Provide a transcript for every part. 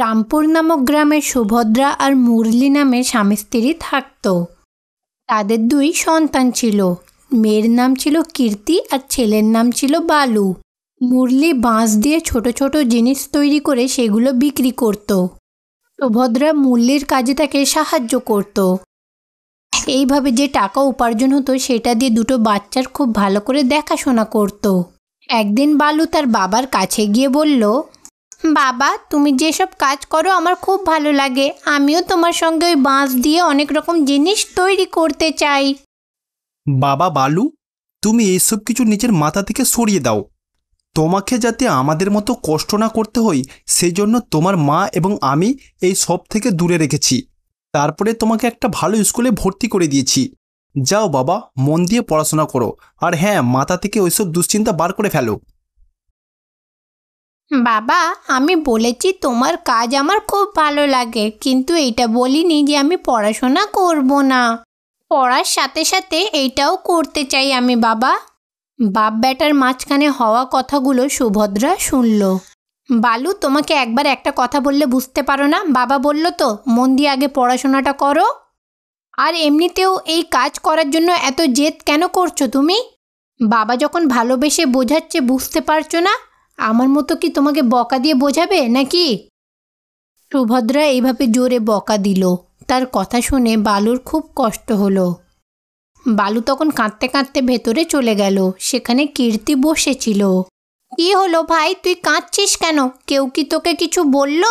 রামপুর নামক গ্রামে সুভদ্রা আর মুরলি নামে স্বামী স্ত্রী থাকত তাদের দুই সন্তান ছিল মেয়ের নাম ছিল কীর্তি আর ছেলের নাম ছিল বালু মুরলি বাঁশ দিয়ে ছোট ছোট জিনিস তৈরি করে সেগুলো বিক্রি করত সুভদ্রা মুরলির কাজে তাকে সাহায্য করত এইভাবে যে টাকা উপার্জন হতো সেটা দিয়ে দুটো বাচ্চার খুব ভালো করে দেখাশোনা করত একদিন বালু তার বাবার কাছে গিয়ে বলল বাবা তুমি যেসব কাজ করো আমার খুব ভালো লাগে আমিও তোমার সঙ্গে ওই বাঁশ দিয়ে অনেক রকম জিনিস তৈরি করতে চাই বাবা বালু তুমি এইসব কিছু নিজের মাথা থেকে সরিয়ে দাও তোমাকে যাতে আমাদের মতো কষ্ট না করতে হয় সেই জন্য তোমার মা এবং আমি এই সব থেকে দূরে রেখেছি তারপরে তোমাকে একটা ভালো স্কুলে ভর্তি করে দিয়েছি যাও বাবা মন দিয়ে পড়াশোনা করো আর হ্যাঁ মাথা থেকে ওইসব দুশ্চিন্তা বার করে ফেলো বাবা আমি বলেছি তোমার কাজ আমার খুব ভালো লাগে কিন্তু এটা বলিনি যে আমি পড়াশোনা করব না পড়ার সাথে সাথে এইটাও করতে চাই আমি বাবা বাপ ব্যাটার মাঝখানে হওয়া কথাগুলো সুভদ্রা শুনল বালু তোমাকে একবার একটা কথা বললে বুঝতে পারো না বাবা বলল তো মন দিয়ে আগে পড়াশোনাটা করো আর এমনিতেও এই কাজ করার জন্য এত জেদ কেন করছো তুমি বাবা যখন ভালোবেসে বোঝাচ্ছে বুঝতে পারছো না আমার মতো কি তোমাকে বকা দিয়ে বোঝাবে নাকি সুভদ্রা এইভাবে জোরে বকা দিল তার কথা শুনে বালুর খুব কষ্ট হলো বালু তখন কাঁদতে কাঁদতে ভেতরে চলে গেল সেখানে কীর্তি বসেছিল কি হলো ভাই তুই কাঁদছিস কেন কেউ কি তোকে কিছু বলল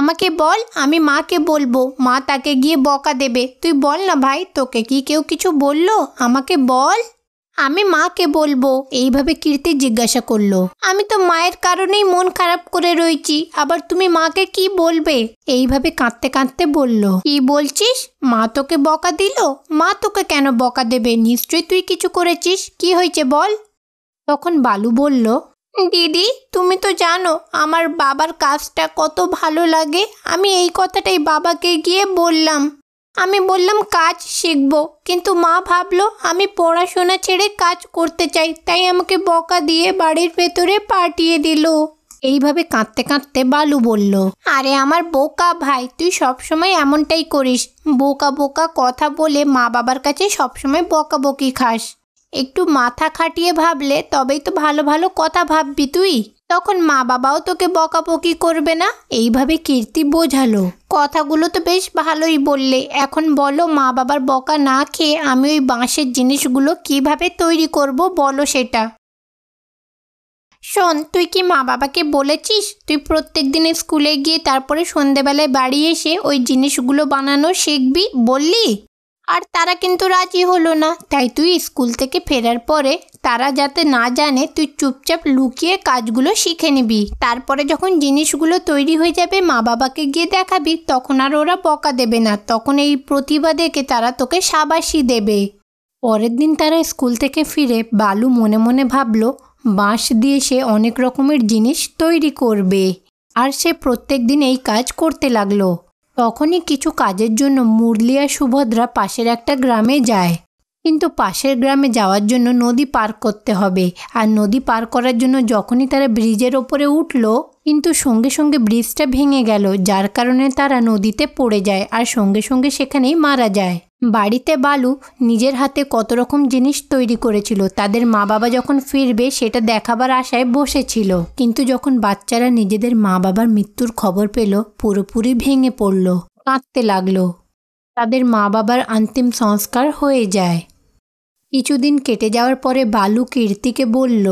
আমাকে বল আমি মাকে বলবো মা তাকে গিয়ে বকা দেবে তুই বল না ভাই তোকে কি কেউ কিছু বলল আমাকে বল আমি মাকে বলবো এইভাবে কীর্তি জিজ্ঞাসা করলো আমি তো মায়ের কারণেই মন খারাপ করে রয়েছি আবার তুমি মাকে কি বলবে এইভাবে কাঁদতে কাঁদতে বলল কি বলছিস মা তোকে বকা দিল মা তোকে কেন বকা দেবে নিশ্চয়ই তুই কিছু করেছিস কি হয়েছে বল তখন বালু বলল দিদি তুমি তো জানো আমার বাবার কাজটা কত ভালো লাগে আমি এই কথাটাই বাবাকে গিয়ে বললাম আমি বললাম কাজ শিখব কিন্তু মা ভাবলো আমি পড়াশোনা ছেড়ে কাজ করতে চাই তাই আমাকে বকা দিয়ে বাড়ির ভেতরে পাঠিয়ে দিল এইভাবে কাঁদতে কাঁদতে বালু বলল আরে আমার বোকা ভাই তুই সবসময় এমনটাই করিস বোকা বোকা কথা বলে মা বাবার কাছে সবসময় বকাবকি খাস একটু মাথা খাটিয়ে ভাবলে তবেই তো ভালো ভালো কথা ভাববি তুই তখন মা বাবাও তোকে বকাবকি করবে না এইভাবে কীর্তি বোঝালো কথাগুলো তো বেশ ভালোই বললে এখন বলো মা বাবার বকা না খেয়ে আমি ওই বাঁশের জিনিসগুলো কিভাবে তৈরি করব বলো সেটা শোন তুই কি মা বাবাকে বলেছিস তুই প্রত্যেক দিন স্কুলে গিয়ে তারপরে সন্ধেবেলায় বাড়ি এসে ওই জিনিসগুলো বানানো শিখবি বললি আর তারা কিন্তু রাজি হলো না তাই তুই স্কুল থেকে ফেরার পরে তারা যাতে না জানে তুই চুপচাপ লুকিয়ে কাজগুলো শিখে নিবি তারপরে যখন জিনিসগুলো তৈরি হয়ে যাবে মা বাবাকে গিয়ে দেখাবি তখন আর ওরা বকা দেবে না তখন এই প্রতিভা দেখে তারা তোকে সাবাসি দেবে পরের দিন তারা স্কুল থেকে ফিরে বালু মনে মনে ভাবল বাঁশ দিয়ে সে অনেক রকমের জিনিস তৈরি করবে আর সে প্রত্যেক দিন এই কাজ করতে লাগলো তখনই কিছু কাজের জন্য মুরলিয়া সুভদ্রা পাশের একটা গ্রামে যায় কিন্তু পাশের গ্রামে যাওয়ার জন্য নদী পার করতে হবে আর নদী পার করার জন্য যখনই তারা ব্রিজের ওপরে উঠল কিন্তু সঙ্গে সঙ্গে ব্রিজটা ভেঙে গেল যার কারণে তারা নদীতে পড়ে যায় আর সঙ্গে সঙ্গে সেখানেই মারা যায় বাড়িতে বালু নিজের হাতে কত রকম জিনিস তৈরি করেছিল তাদের মা বাবা যখন ফিরবে সেটা দেখাবার আশায় বসেছিল কিন্তু যখন বাচ্চারা নিজেদের মা বাবার মৃত্যুর খবর পেল পুরোপুরি ভেঙে পড়ল কাঁদতে লাগলো তাদের মা বাবার অন্তিম সংস্কার হয়ে যায় কিছুদিন কেটে যাওয়ার পরে বালু কীর্তিকে বলল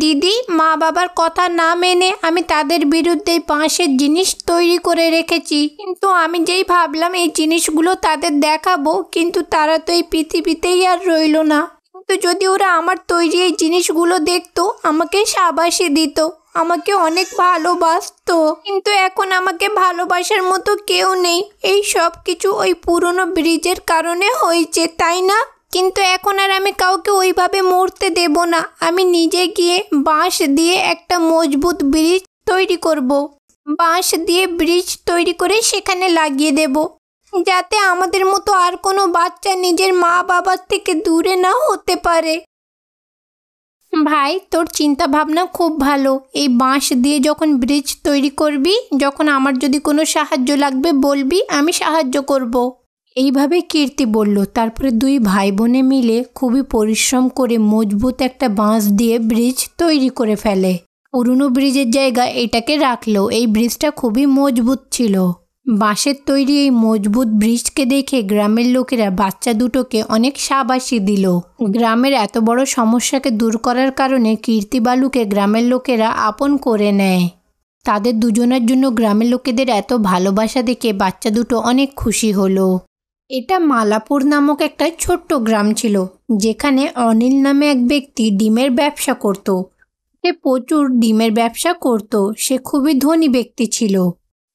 দিদি মা বাবার কথা না মেনে আমি তাদের বিরুদ্ধে বাঁশের জিনিস তৈরি করে রেখেছি কিন্তু আমি যেই ভাবলাম এই জিনিসগুলো তাদের দেখাবো কিন্তু তারা তো এই পৃথিবীতেই আর রইল না কিন্তু যদি ওরা আমার তৈরি এই জিনিসগুলো দেখতো আমাকে সাবাসে দিত আমাকে অনেক ভালোবাসতো কিন্তু এখন আমাকে ভালোবাসার মতো কেউ নেই এই সব কিছু ওই পুরনো ব্রিজের কারণে হয়েছে তাই না কিন্তু এখন আর আমি কাউকে ওইভাবে মরতে দেব না আমি নিজে গিয়ে বাঁশ দিয়ে একটা মজবুত ব্রিজ তৈরি করব। বাঁশ দিয়ে ব্রিজ তৈরি করে সেখানে লাগিয়ে দেব যাতে আমাদের মতো আর কোনো বাচ্চা নিজের মা বাবার থেকে দূরে না হতে পারে ভাই তোর চিন্তা ভাবনা খুব ভালো এই বাঁশ দিয়ে যখন ব্রিজ তৈরি করবি যখন আমার যদি কোনো সাহায্য লাগবে বলবি আমি সাহায্য করবো এইভাবে কীর্তি বলল তারপরে দুই ভাই বোনে মিলে খুবই পরিশ্রম করে মজবুত একটা বাঁশ দিয়ে ব্রিজ তৈরি করে ফেলে পুরনো ব্রিজের জায়গা এটাকে রাখলো এই ব্রিজটা খুবই মজবুত ছিল বাঁশের তৈরি এই মজবুত ব্রিজকে দেখে গ্রামের লোকেরা বাচ্চা দুটোকে অনেক সাবাসি দিল গ্রামের এত বড় সমস্যাকে দূর করার কারণে কীর্তিবালুকে গ্রামের লোকেরা আপন করে নেয় তাদের দুজনের জন্য গ্রামের লোকেদের এত ভালোবাসা দেখে বাচ্চা দুটো অনেক খুশি হলো এটা মালাপুর নামক একটা ছোট্ট গ্রাম ছিল যেখানে অনিল নামে এক ব্যক্তি ডিমের ব্যবসা করত সে প্রচুর ডিমের ব্যবসা করত সে খুবই ধনী ব্যক্তি ছিল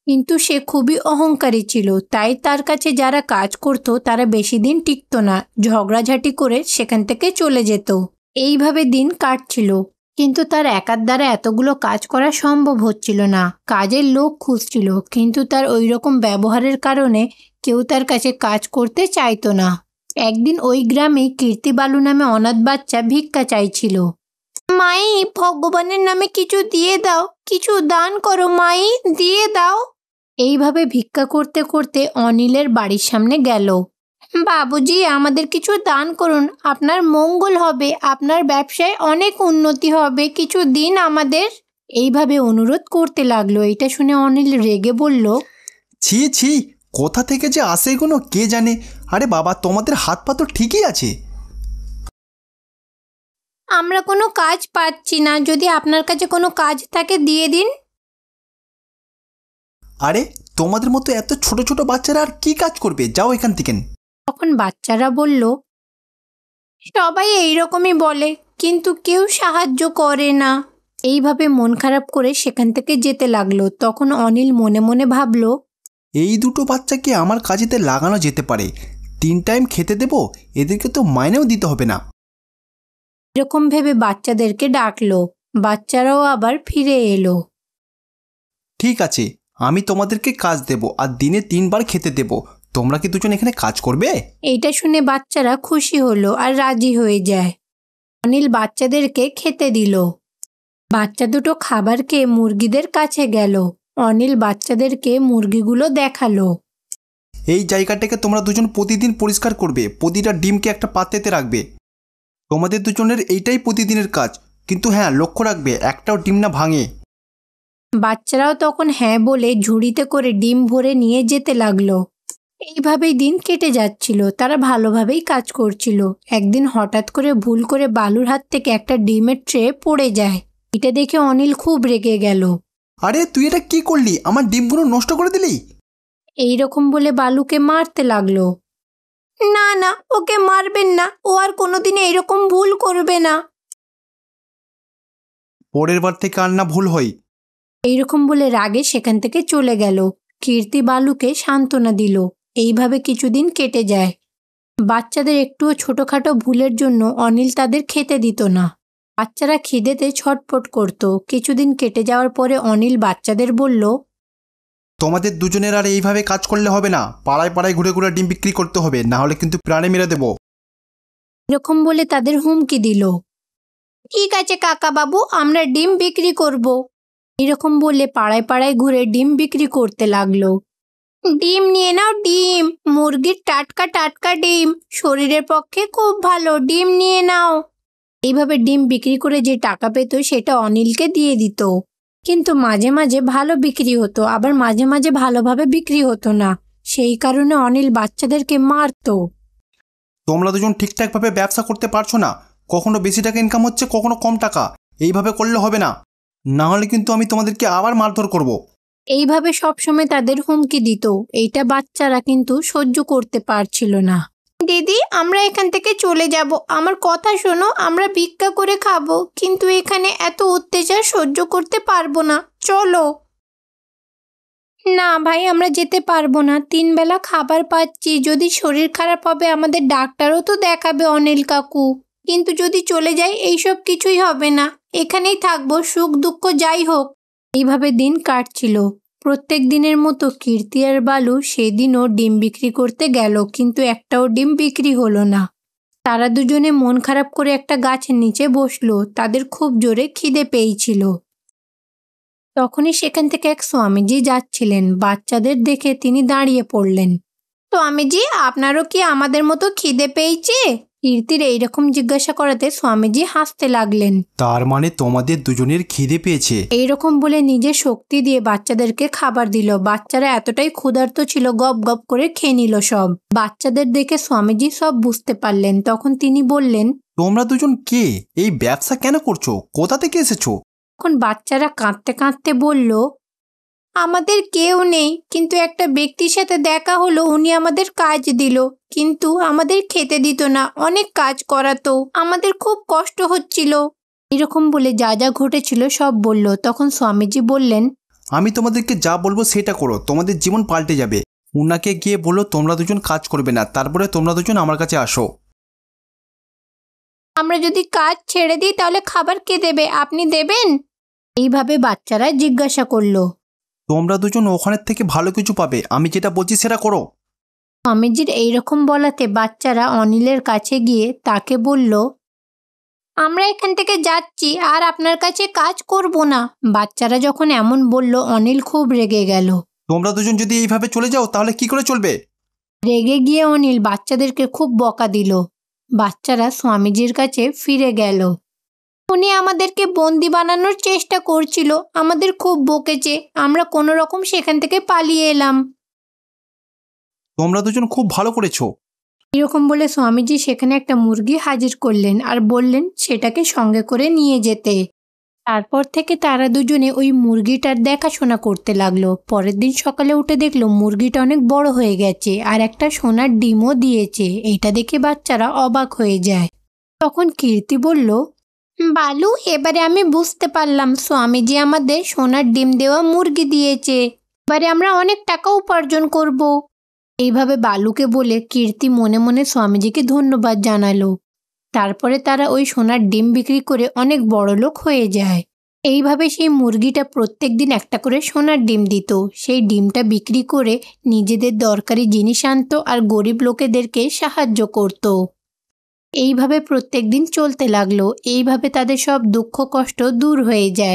কিন্তু সে খুবই অহংকারী ছিল তাই তার কাছে যারা কাজ করত তারা বেশি দিন টিকত না ঝগড়াঝাটি করে সেখান থেকে চলে যেত এইভাবে দিন কাটছিল কিন্তু তার একার দ্বারা এতগুলো কাজ করা সম্ভব হচ্ছিল না কাজের লোক খুঁজছিল কিন্তু তার ওই রকম ব্যবহারের কারণে কেউ তার কাছে কাজ করতে চাইতো না একদিন ওই গ্রামে কীর্তিবালু নামে অনাথ বাচ্চা ভিক্ষা চাইছিল মাই ভগবানের নামে কিছু দিয়ে দাও কিছু দান করো মাই দিয়ে দাও এইভাবে ভিক্ষা করতে করতে অনিলের বাড়ির সামনে গেল বাবুজি আমাদের কিছু দান করুন আপনার মঙ্গল হবে আপনার ব্যবসায় অনেক উন্নতি হবে কিছু দিন আমাদের এইভাবে অনুরোধ করতে লাগলো এটা শুনে অনিল রেগে বলল ছি ছি কোথা থেকে যে আসে এগুলো কে জানে আরে বাবা তোমাদের হাত পা তো ঠিকই আছে আমরা কোনো কাজ পাচ্ছি না যদি আপনার কাছে কোনো কাজ থাকে দিয়ে দিন আরে তোমাদের মতো এত ছোট ছোট বাচ্চারা আর কি কাজ করবে যাও এখান থেকে তখন বাচ্চারা বলল সবাই এইরকমই বলে কিন্তু কেউ সাহায্য করে না এইভাবে মন খারাপ করে সেখান থেকে যেতে লাগলো তখন অনিল মনে মনে ভাবলো এই দুটো বাচ্চাকে আমার কাজেতে লাগানো যেতে পারে তিন টাইম খেতে দেব এদেরকে তো মাইনেও দিতে হবে না এরকম ভেবে বাচ্চাদেরকে ডাকলো বাচ্চারাও আবার ফিরে এলো ঠিক আছে আমি তোমাদেরকে কাজ দেব আর দিনে তিনবার খেতে দেব তোমরা কি দুজন এখানে কাজ করবে এইটা শুনে বাচ্চারা খুশি হলো আর রাজি হয়ে যায় অনিল বাচ্চাদেরকে খেতে দিল বাচ্চা দুটো খাবার খেয়ে মুরগিদের কাছে গেল অনিল বাচ্চাদেরকে মুরগিগুলো দেখালো এই জায়গাটাকে তোমরা দুজন প্রতিদিন পরিষ্কার করবে প্রতিটা ডিমকে একটা পাত্রেতে রাখবে তোমাদের দুজনের এইটাই প্রতিদিনের কাজ কিন্তু হ্যাঁ লক্ষ্য রাখবে একটাও ডিম না ভাঙে বাচ্চারাও তখন হ্যাঁ বলে ঝুড়িতে করে ডিম ভরে নিয়ে যেতে লাগলো এইভাবেই দিন কেটে যাচ্ছিল তারা ভালোভাবেই কাজ করছিল একদিন হঠাৎ করে ভুল করে বালুর হাত থেকে একটা ডিমের ট্রে পড়ে যায় এটা দেখে অনিল খুব রেগে গেল আরে তুই এটা কি করলি আমার ডিমগুলো নষ্ট করে দিলি এই রকম বলে বালুকে মারতে লাগলো না না ওকে মারবেন না ও আর কোনোদিন এইরকম ভুল করবে না পরের বার থেকে আর না ভুল হয় এইরকম বলে রাগে সেখান থেকে চলে গেল কীর্তি বালুকে সান্ত্বনা দিল এইভাবে কিছুদিন কেটে যায় বাচ্চাদের একটুও ছোটোখাটো ভুলের জন্য অনিল তাদের খেতে দিত না বাচ্চারা খিদেতে ছটফট করত কিছুদিন কেটে যাওয়ার পরে অনিল বাচ্চাদের বলল তোমাদের দুজনের আর এইভাবে কাজ করলে হবে না পাড়ায় পাড়ায় ঘুরে ঘুরে ডিম বিক্রি করতে হবে না হলে কিন্তু প্রাণে মেরে দেব এরকম বলে তাদের হুমকি দিল ঠিক আছে কাকা বাবু আমরা ডিম বিক্রি করব এরকম বলে পাড়ায় পাড়ায় ঘুরে ডিম বিক্রি করতে লাগলো ডিম নিয়ে নাও ডিম মুরগির টাটকা টাটকা ডিম শরীরের পক্ষে খুব ভালো ডিম নিয়ে নাও এইভাবে ডিম বিক্রি করে যে টাকা পেত সেটা অনিলকে দিয়ে দিত কিন্তু মাঝে মাঝে ভালো বিক্রি হতো আবার মাঝে মাঝে ভালোভাবে বিক্রি হতো না সেই কারণে অনিল বাচ্চাদেরকে মারত তোমরা দুজন ঠিকঠাকভাবে ব্যবসা করতে পারছো না কখনো বেশি টাকা ইনকাম হচ্ছে কখনো কম টাকা এইভাবে করলে হবে না না হলে কিন্তু আমি তোমাদেরকে আবার মারধর করব। এইভাবে সবসময় তাদের হুমকি দিত এইটা বাচ্চারা কিন্তু সহ্য করতে পারছিল না দিদি আমরা এখান থেকে চলে যাব আমার কথা শোনো আমরা ভিক্ষা করে খাবো কিন্তু এখানে এত অত্যাচার সহ্য করতে পারবো না চলো না ভাই আমরা যেতে পারবো না তিন বেলা খাবার পাচ্ছি যদি শরীর খারাপ হবে আমাদের ডাক্তারও তো দেখাবে অনিল কাকু কিন্তু যদি চলে যাই এইসব কিছুই হবে না এখানেই থাকবো সুখ দুঃখ যাই হোক এইভাবে দিন কাটছিল প্রত্যেক দিনের মতো কীর্তি আর বালু সেদিনও ডিম বিক্রি করতে গেল কিন্তু একটাও ডিম বিক্রি হলো না তারা দুজনে মন খারাপ করে একটা গাছের নিচে বসলো তাদের খুব জোরে খিদে পেয়েছিল তখনই সেখান থেকে এক স্বামীজি যাচ্ছিলেন বাচ্চাদের দেখে তিনি দাঁড়িয়ে পড়লেন স্বামীজি আপনারও কি আমাদের মতো খিদে পেয়েছে কীর্তির এইরকম জিজ্ঞাসা করাতে স্বামীজি হাসতে লাগলেন তার মানে তোমাদের দুজনের খিদে পেয়েছে এইরকম বলে নিজের শক্তি দিয়ে বাচ্চাদেরকে খাবার দিল বাচ্চারা এতটাই ক্ষুধার্ত ছিল গপ গপ করে খেয়ে নিল সব বাচ্চাদের দেখে স্বামীজি সব বুঝতে পারলেন তখন তিনি বললেন তোমরা দুজন কে এই ব্যবসা কেন করছো কোথা থেকে এসেছো তখন বাচ্চারা কাঁদতে কাঁদতে বলল আমাদের কেউ নেই কিন্তু একটা ব্যক্তির সাথে দেখা হলো উনি আমাদের কাজ দিল কিন্তু আমাদের খেতে দিত না অনেক কাজ করাতো আমাদের খুব কষ্ট হচ্ছিল এরকম বলে যা যা ঘটেছিল সব বলল তখন স্বামীজি বললেন আমি তোমাদেরকে যা বলবো সেটা করো তোমাদের জীবন পাল্টে যাবে উনাকে গিয়ে বলো তোমরা দুজন কাজ করবে না তারপরে তোমরা দুজন আমার কাছে আসো আমরা যদি কাজ ছেড়ে দিই তাহলে খাবার কে দেবে আপনি দেবেন এইভাবে বাচ্চারা জিজ্ঞাসা করলো তোমরা দুজন ওখানের থেকে ভালো কিছু পাবে আমি যেটা বলছি সেটা করো স্বামীজির এইরকম বলাতে বাচ্চারা অনিলের কাছে গিয়ে তাকে বলল আমরা এখান থেকে যাচ্ছি আর আপনার কাছে কাজ করব না বাচ্চারা যখন এমন বলল অনিল খুব রেগে গেল তোমরা দুজন যদি এইভাবে চলে যাও তাহলে কি করে চলবে রেগে গিয়ে অনিল বাচ্চাদেরকে খুব বকা দিল বাচ্চারা স্বামীজির কাছে ফিরে গেল উনি আমাদেরকে বন্দি বানানোর চেষ্টা করছিল আমাদের খুব বকেছে আমরা কোনো রকম সেখান থেকে পালিয়ে এলাম তোমরা দুজন খুব ভালো করেছো এরকম বলে স্বামীজি সেখানে একটা মুরগি হাজির করলেন আর বললেন সেটাকে সঙ্গে করে নিয়ে যেতে তারপর থেকে তারা দুজনে ওই মুরগিটার দেখাশোনা করতে লাগলো পরের দিন সকালে উঠে দেখলো মুরগিটা অনেক বড় হয়ে গেছে আর একটা সোনার ডিমও দিয়েছে এটা দেখে বাচ্চারা অবাক হয়ে যায় তখন কীর্তি বলল বালু এবারে আমি বুঝতে পারলাম স্বামীজি আমাদের সোনার ডিম দেওয়া মুরগি দিয়েছে এবারে আমরা অনেক টাকা উপার্জন করব। এইভাবে বালুকে বলে কীর্তি মনে মনে স্বামীজিকে ধন্যবাদ জানালো তারপরে তারা ওই সোনার ডিম বিক্রি করে অনেক বড় লোক হয়ে যায় এইভাবে সেই মুরগিটা প্রত্যেক দিন একটা করে সোনার ডিম দিত সেই ডিমটা বিক্রি করে নিজেদের দরকারি জিনিস আনত আর গরিব লোকেদেরকে সাহায্য করতো এইভাবে প্রত্যেক দিন চলতে লাগলো এইভাবে তাদের সব দুঃখ কষ্ট দূর হয়ে যায়